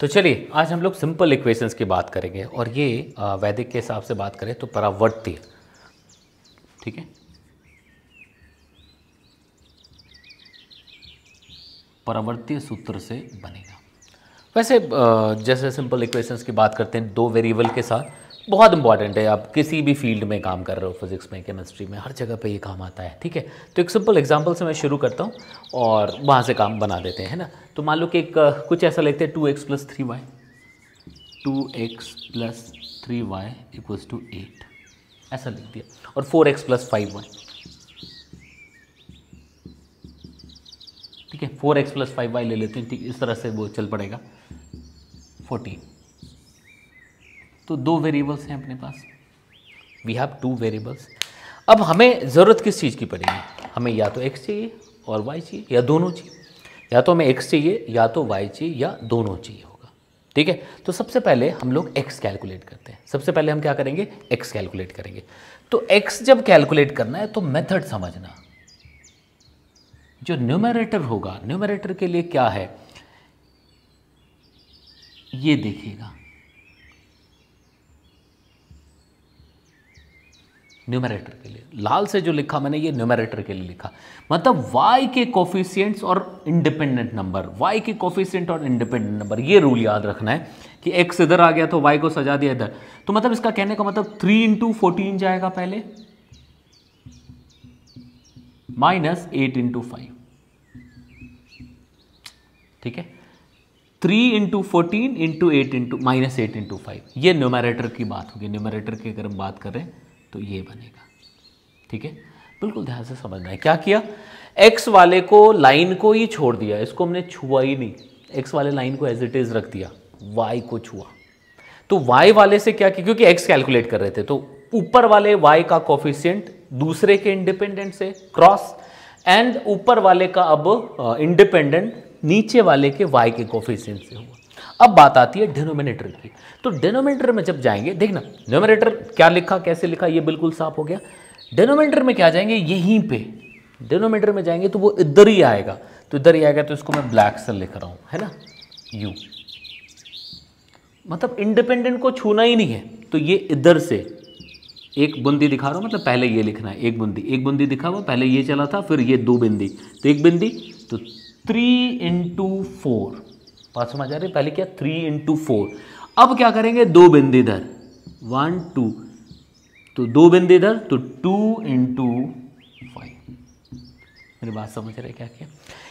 तो चलिए आज हम लोग सिंपल इक्वेशंस की बात करेंगे और ये वैदिक के हिसाब से बात करें तो परावर्ती ठीक है परावर्तीय सूत्र से बनेगा वैसे जैसे सिंपल इक्वेशंस की बात करते हैं दो वेरिएबल के साथ बहुत इंपॉर्टेंट है आप किसी भी फील्ड में काम कर रहे हो फिज़िक्स में केमिस्ट्री में हर जगह पे ये काम आता है ठीक है तो एक सिंपल एग्जांपल से मैं शुरू करता हूँ और वहाँ से काम बना देते हैं ना तो मान लो कि एक कुछ ऐसा लिखते हैं two x plus three y two x plus three y equals to eight ऐसा लिख दिया और four x plus five y ठीक है four x plus five y ले लेते हैं ठीक इस तरह से वो चल पड़ेगा फोर्टीन तो दो वेरिएबल्स हैं अपने पास वी हैव टू वेरिएबल्स अब हमें ज़रूरत किस चीज़ की पड़ेगी हमें या तो एक्स चाहिए और वाई चाहिए या दोनों चाहिए या तो हमें एक्स चाहिए या तो वाई चाहिए या दोनों चाहिए होगा ठीक है तो सबसे पहले हम लोग एक्स कैलकुलेट करते हैं सबसे पहले हम क्या करेंगे एक्स कैलकुलेट करेंगे तो एक्स जब कैलकुलेट करना है तो मेथड समझना जो न्यूमरेटर होगा न्यूमरेटर के लिए क्या है ये देखिएगा न्यूमरेटर के लिए लाल से जो लिखा मैंने ये न्यूमरेटर के लिए लिखा मतलब वाई के कोफिशियंट्स और इंडिपेंडेंट नंबर वाई के कोफिशियंट और इंडिपेंडेंट नंबर ये रूल याद रखना है कि एक्स इधर आ गया तो वाई को सजा दिया इधर तो मतलब इसका कहने का मतलब थ्री इंटू फोर्टीन जाएगा पहले माइनस एट इंटू फाइव ठीक है three into fourteen into eight into minus eight into five ये न्यूमरेटर की बात होगी न्यूमरेटर की अगर हम बात करें तो ये बनेगा ठीक है बिल्कुल ध्यान से समझना है क्या किया एक्स वाले को लाइन को ही छोड़ दिया इसको हमने छुआ ही नहीं एक्स वाले लाइन को एज इट इज़ रख दिया वाई को छुआ तो वाई वाले से क्या किया क्योंकि एक्स कैलकुलेट कर रहे थे तो ऊपर वाले वाई का कॉफिशियंट दूसरे के इंडिपेंडेंट से क्रॉस एंड ऊपर वाले का अब इंडिपेंडेंट नीचे वाले के वाई के कॉफिशियंट से हुआ अब बात आती है डिनोमिनेटर की तो डिनोमिनेटर में जब जाएंगे देखना डिनोमिनेटर क्या लिखा कैसे लिखा ये बिल्कुल साफ हो गया डिनोमिनेटर में क्या जाएंगे यहीं पे डिनोमिनेटर में जाएंगे तो वो इधर ही आएगा तो इधर ही आएगा तो इसको मैं ब्लैक से लिख रहा हूं है ना यू मतलब इंडिपेंडेंट को छूना ही नहीं है तो ये इधर से एक बुंदी दिखा रहा हूं मतलब पहले ये लिखना है एक बुंदी एक बुंदी दिखा हुआ पहले ये चला था फिर ये दो बिंदी तो एक बिंदी तो थ्री इंटू फोर बात समझ आ रही पहले क्या थ्री इंटू फोर अब क्या करेंगे दो बिंदी इधर वन टू तो दो बिंदी इधर तो टू इंटू फाइव मेरी बात समझ रहे क्या क्या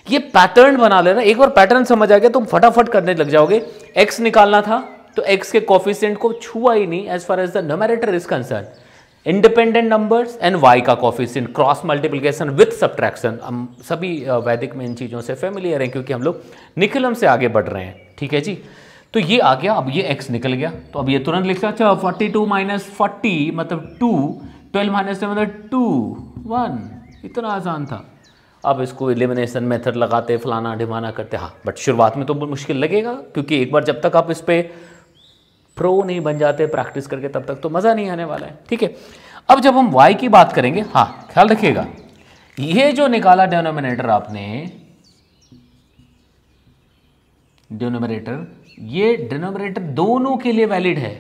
ये पैटर्न बना लेना एक बार पैटर्न समझ आ गया तुम फटाफट करने लग जाओगे एक्स निकालना था तो एक्स के कॉफिशियंट को छुआ ही नहीं as far as the numerator is concern independent numbers and y का coefficient cross multiplication with subtraction हम सभी वैदिक में इन चीज़ों से फेमिलियर हैं क्योंकि हम लोग निकलम से आगे बढ़ रहे हैं ठीक है जी तो ये आ गया अब ये एक्स निकल गया तो अब ये तुरंत लिख सकते हो फोर्टी टू माइनस फोर्टी मतलब टू ट्वेल्व माइनस मतलब टू वन इतना आसान था अब इसको एलिमिनेशन मेथड लगाते फलाना ढिमाना करते हाँ बट शुरुआत में तो मुश्किल लगेगा क्योंकि एक बार जब तक आप इस पर प्रो नहीं बन जाते प्रैक्टिस करके तब तक तो मज़ा नहीं आने वाला है ठीक है अब जब हम वाई की बात करेंगे हाँ ख्याल रखिएगा ये जो निकाला डिनोमिनेटर आपने डिनोमिनेटर ये डिनोमिनेटर दोनों के लिए वैलिड है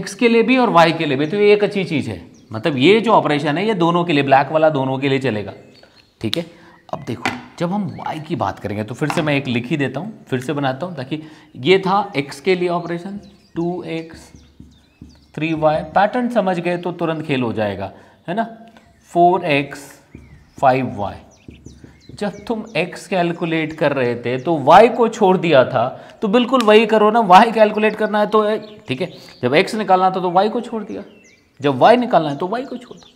एक्स के लिए भी और वाई के लिए भी तो ये एक अच्छी चीज़ है मतलब ये जो ऑपरेशन है ये दोनों के लिए ब्लैक वाला दोनों के लिए चलेगा ठीक है अब देखो जब हम वाई की बात करेंगे तो फिर से मैं एक लिख ही देता हूँ फिर से बनाता हूँ ताकि ये था एक्स के लिए operation two x three y pattern समझ गए तो तुरंत खेल हो जाएगा है ना फोर एक्स फाइव वाई जब तुम x कैलकुलेट कर रहे थे तो y को छोड़ दिया था तो बिल्कुल वही करो ना y कैलकुलेट करना है तो ठीक है जब x निकालना था तो y को छोड़ दिया जब y निकालना है तो y को छोड़ दो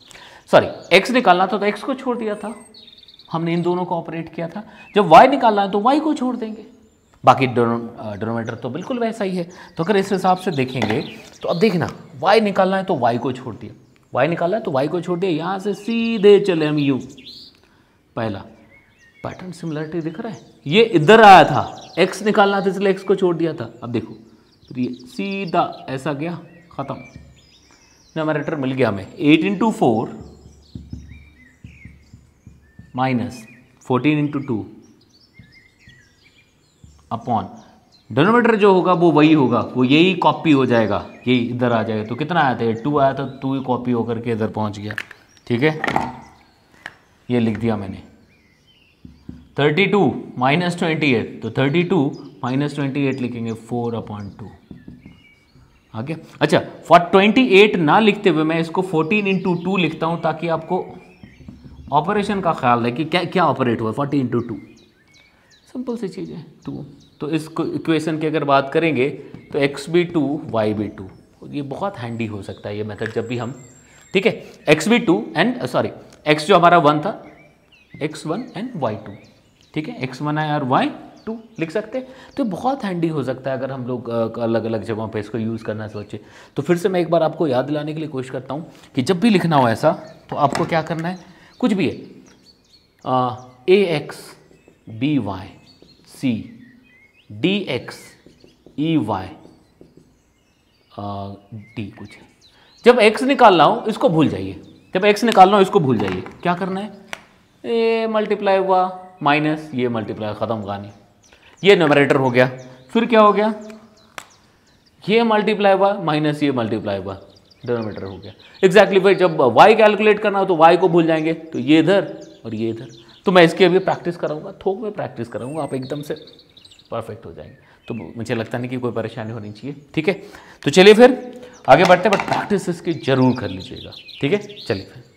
सॉरी x निकालना था तो x को छोड़ दिया था हमने इन दोनों को ऑपरेट किया था जब y निकालना है तो y को छोड़ देंगे बाकी डोनोमीटर तो बिल्कुल वैसा ही है तो अगर इस हिसाब से देखेंगे तो अब देखना वाई निकालना है तो वाई को छोड़ दिया वाई निकालना है तो वाई को छोड़ दिया यहाँ से सीधे चले हम यू पहला पैटर्न सिमिलरिटी दिख रहा है ये इधर आया था एक्स निकालना था इसलिए एक्स को छोड़ दिया था अब देखो फिर ये सीधा ऐसा गया ख़त्म नमरेटर मिल गया हमें eight into four minus fourteen into two upon denominator जो होगा वो वही होगा वो यही कॉपी हो जाएगा यही इधर आ जाएगा तो कितना आया था टू आया था टू ही कॉपी होकर के इधर पहुंच गया ठीक है ये लिख दिया मैंने thirty two minus twenty eight तो thirty two minus twenty eight लिखेंगे फोर अपॉन टू आगे अच्छा फॉर ट्वेंटी एट ना लिखते हुए मैं इसको फोर्टीन इंटू टू लिखता हूँ ताकि आपको ऑपरेशन का ख्याल है कि क्या क्या ऑपरेट हुआ फोर्टी इंटू टू सिंपल सी चीज़ है टू तो इस इक्वेशन की अगर बात करेंगे तो x b two y b two ये बहुत हैंडी हो सकता है ये मेथड जब भी हम ठीक है x b two and sorry x जो हमारा वन था x one and y two ठीक है एक्स वन आई और वाई टू लिख सकते हैं तो बहुत हैंडी हो सकता है अगर हम लोग uh, अलग अलग जगहों पे इसको यूज़ करना सोचे तो फिर से मैं एक बार आपको याद दिलाने के लिए कोशिश करता हूँ कि जब भी लिखना हो ऐसा तो आपको क्या करना है कुछ भी है a x b y c d x e y d कुछ है जब एक्स निकाल रहा इसको भूल जाइए जब एक्स निकाल रहा इसको भूल जाइए क्या करना है ए मल्टीप्लाई हुआ माइनस ये मल्टीप्लाई ख़त्म नहीं ये नोमरेटर हो गया फिर क्या हो गया ये मल्टीप्लाई हुआ माइनस ये मल्टीप्लाई हुआ डिनोमीटर हो गया एग्जैक्टली exactly भाई जब वाई कैलकुलेट करना हो तो वाई को भूल जाएंगे तो ये इधर और ये इधर तो मैं इसके अभी प्रैक्टिस कराऊंगा थोक में प्रैक्टिस कराऊंगा आप एकदम से परफेक्ट हो जाएंगे तो मुझे लगता नहीं कि कोई परेशानी होनी चाहिए ठीक है तो चलिए फिर आगे बढ़ते बट प्रैक्टिस इसकी जरूर कर लीजिएगा ठीक है चलिए फिर